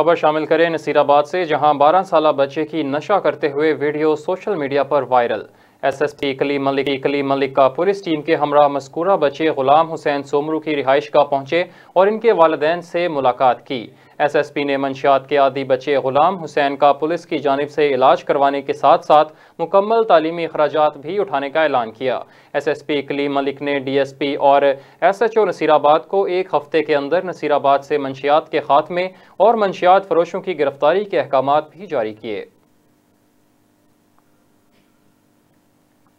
खबर शामिल करें नसीराबाद से जहां 12 साल बच्चे की नशा करते हुए वीडियो सोशल मीडिया पर वायरल एस एस पी इकली मलिक कली मलिक का पुलिस टीम के हमरा मस्कूरा बच्चे गुलाम हुसैन सोमरू की रिहाइश का पहुंचे और इनके वालदेन से मुलाकात की एस एस पी ने मंशियात के आदि बच्चे गुलाम हुसैन का पुलिस की जानब से इलाज करवाने के साथ साथ मुकम्मल तालीमी अखराज भी उठाने का ऐलान किया एस एस पी मलिक ने डी एस पी और एस एच ओ नसीराबाद को एक हफ्ते के अंदर नसीराबाद से मंशियात के खात्मे और मंशियात फरोशों की गिरफ्तारी के अहकाम भी जारी किए